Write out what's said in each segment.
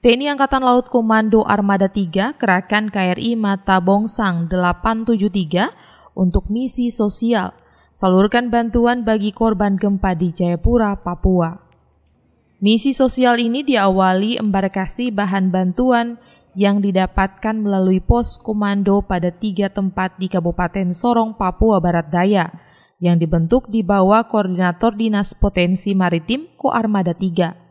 TNI Angkatan Laut Komando Armada 3 kerahkan KRI Mata Bongsang 873 untuk misi sosial, salurkan bantuan bagi korban gempa di Jayapura, Papua. Misi sosial ini diawali embarkasi bahan bantuan yang didapatkan melalui pos komando pada tiga tempat di Kabupaten Sorong, Papua Barat Daya, yang dibentuk di bawah Koordinator Dinas Potensi Maritim Koarmada 3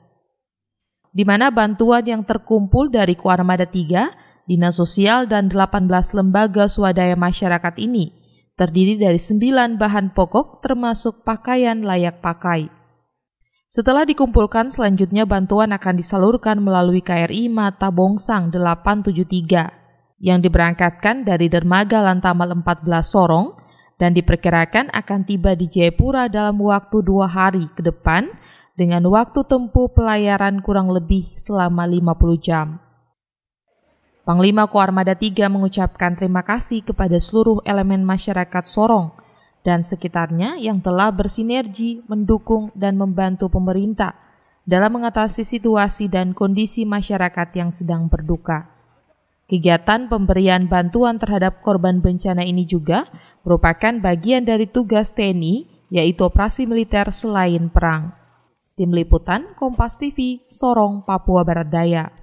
di mana bantuan yang terkumpul dari Kuarmada 3, Dinas Sosial dan 18 lembaga swadaya masyarakat ini terdiri dari sembilan bahan pokok termasuk pakaian layak pakai. Setelah dikumpulkan, selanjutnya bantuan akan disalurkan melalui KRI Mata Bongsang 873 yang diberangkatkan dari Dermaga Lantamal 14 Sorong dan diperkirakan akan tiba di Jayapura dalam waktu dua hari ke depan dengan waktu tempuh pelayaran kurang lebih selama 50 jam. Panglima Koarmada III mengucapkan terima kasih kepada seluruh elemen masyarakat Sorong dan sekitarnya yang telah bersinergi mendukung dan membantu pemerintah dalam mengatasi situasi dan kondisi masyarakat yang sedang berduka. Kegiatan pemberian bantuan terhadap korban bencana ini juga merupakan bagian dari tugas TNI, yaitu operasi militer selain perang. Tim Liputan Kompas TV, Sorong, Papua Barat Daya.